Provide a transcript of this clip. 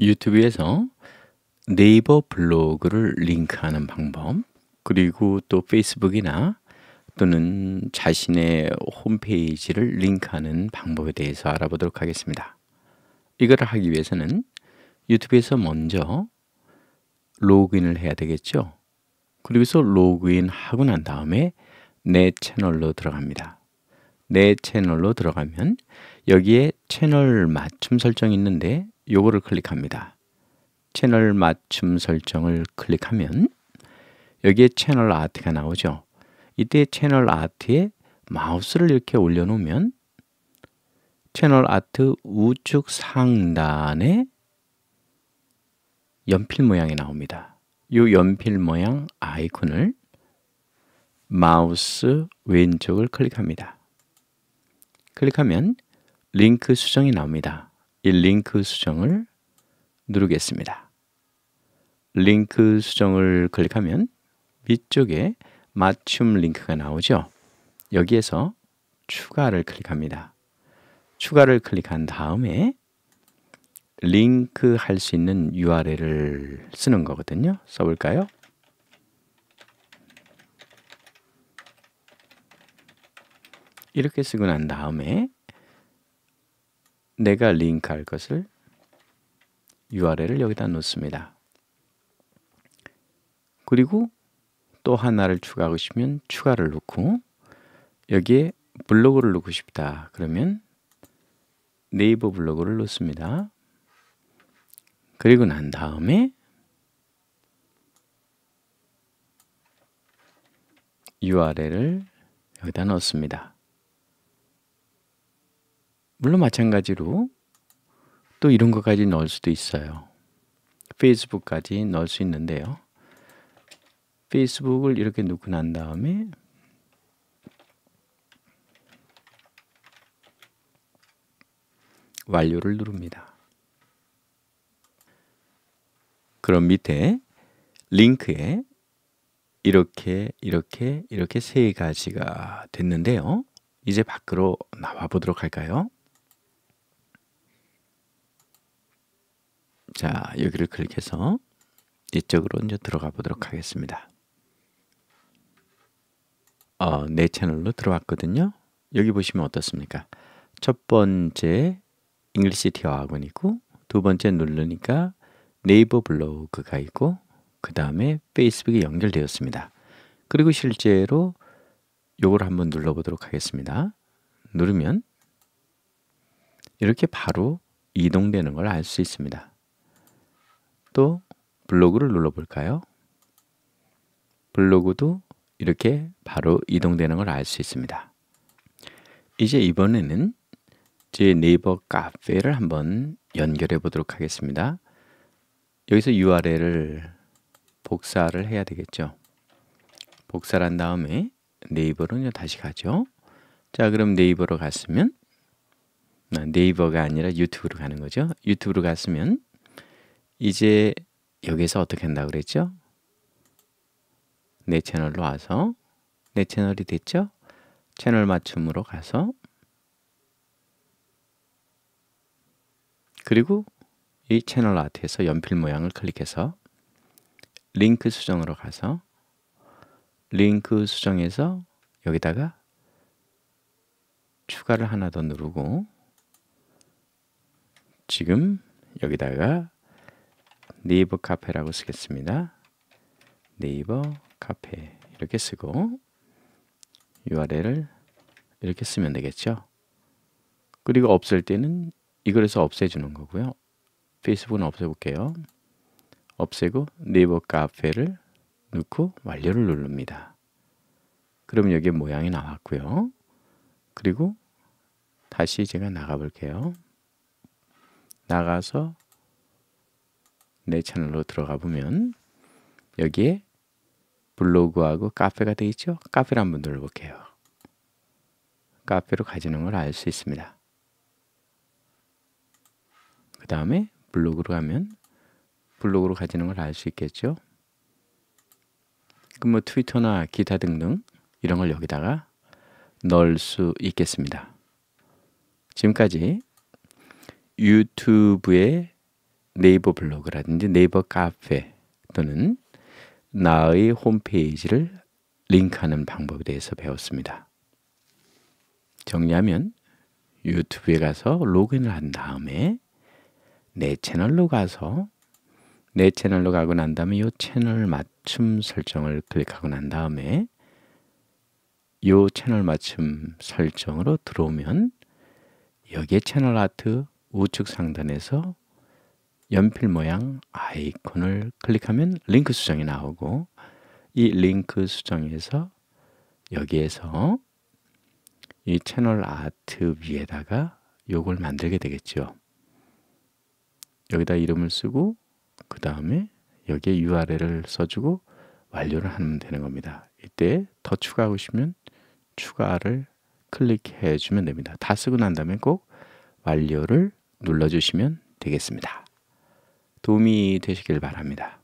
유튜브에서 네이버 블로그를 링크하는 방법, 그리고 또 페이스북이나 또는 자신의 홈페이지를 링크하는 방법에 대해서 알아보도록 하겠습니다. 이걸 하기 위해서는 유튜브에서 먼저 로그인을 해야 되겠죠. 그리고서 로그인 하고 난 다음에 내 채널로 들어갑니다. 내 채널로 들어가면 여기에 채널 맞춤 설정이 있는데 요거를 클릭합니다. 채널 맞춤 설정을 클릭하면 여기에 채널 아트가 나오죠. 이때 채널 아트에 마우스를 이렇게 올려놓으면 채널 아트 우측 상단에 연필 모양이 나옵니다. 이 연필 모양 아이콘을 마우스 왼쪽을 클릭합니다. 클릭하면 링크 수정이 나옵니다. 이 링크 수정을 누르겠습니다. 링크 수정을 클릭하면 위쪽에 맞춤 링크가 나오죠. 여기에서 추가를 클릭합니다. 추가를 클릭한 다음에 링크 할수 있는 URL을 쓰는 거거든요. 써볼까요? 이렇게 쓰고 난 다음에 내가 링크할 것을 URL을 여기다 놓습니다. 그리고 또 하나를 추가하고 싶으면 추가를 넣고 여기에 블로그를 넣고 싶다. 그러면 네이버 블로그를 넣습니다. 그리고 난 다음에 URL을 여기다 넣습니다. 물론 마찬가지로 또 이런 것까지 넣을 수도 있어요. 페이스북까지 넣을 수 있는데요. 페이스북을 이렇게 넣고 난 다음에 완료를 누릅니다. 그럼 밑에 링크에 이렇게 이렇게 이렇게 세 가지가 됐는데요. 이제 밖으로 나와 보도록 할까요? 자 여기를 클릭해서 이쪽으로 이제 들어가 보도록 하겠습니다. 어, 네 채널로 들어왔거든요. 여기 보시면 어떻습니까? 첫 번째 잉글리시 티어 학원이고 두 번째 누르니까 네이버 블로그가 있고 그 다음에 페이스북이 연결되었습니다. 그리고 실제로 요걸 한번 눌러보도록 하겠습니다. 누르면 이렇게 바로 이동되는 걸 알 수 있습니다. 또 블로그를 눌러볼까요? 블로그도 이렇게 바로 이동되는 걸 알 수 있습니다. 이제 이번에는 제 네이버 카페를 한번 연결해 보도록 하겠습니다. 여기서 URL을 복사를 해야 되겠죠. 복사한 다음에 네이버로 다시 가죠. 자, 그럼 네이버로 갔으면 아, 네이버가 아니라 유튜브로 가는 거죠. 유튜브로 갔으면 이제 여기서 어떻게 한다 고 그랬죠? 내 채널로 와서 내 채널이 됐죠? 채널 맞춤으로 가서 그리고 이 채널 아트에서 연필 모양을 클릭해서 링크 수정으로 가서 링크 수정에서 여기다가 추가를 하나 더 누르고 지금 여기다가 네이버 카페라고 쓰겠습니다. 네이버 카페 이렇게 쓰고 URL을 이렇게 쓰면 되겠죠. 그리고 없앨 때는 이걸에서 없애주는 거고요. 페이스북은 없애볼게요. 없애고 네이버 카페를 넣고 완료를 누릅니다. 그럼 여기 모양이 나왔고요. 그리고 다시 제가 나가볼게요. 나가서 내 채널로 들어가 보면 여기에 블로그하고 카페가 되어 있죠? 카페를 한번 눌러볼게요. 카페로 가지는 걸 알 수 있습니다. 그 다음에 블로그로 가면 블로그로 가지는 걸 알 수 있겠죠? 그럼 뭐 트위터나 기타 등등 이런 걸 여기다가 넣을 수 있겠습니다. 지금까지 유튜브에 네이버 블로그라든지 네이버 카페 또는 나의 홈페이지를 링크하는 방법에 대해서 배웠습니다. 정리하면 유튜브에 가서 로그인을 한 다음에 내 채널로 가서 내 채널로 가고 난 다음에 이 채널 맞춤 설정을 클릭하고 난 다음에 이 채널 맞춤 설정으로 들어오면 여기에 채널 아트 우측 상단에서 연필 모양 아이콘을 클릭하면 링크 수정이 나오고 이 링크 수정에서 여기에서 이 채널 아트 위에다가 요걸 만들게 되겠죠. 여기다 이름을 쓰고 그 다음에 여기에 URL을 써주고 완료를 하면 되는 겁니다. 이때 더 추가하고 싶으면 추가를 클릭해 주면 됩니다. 다 쓰고 난 다음에 꼭 완료를 눌러주시면 되겠습니다. 도움이 되시길 바랍니다.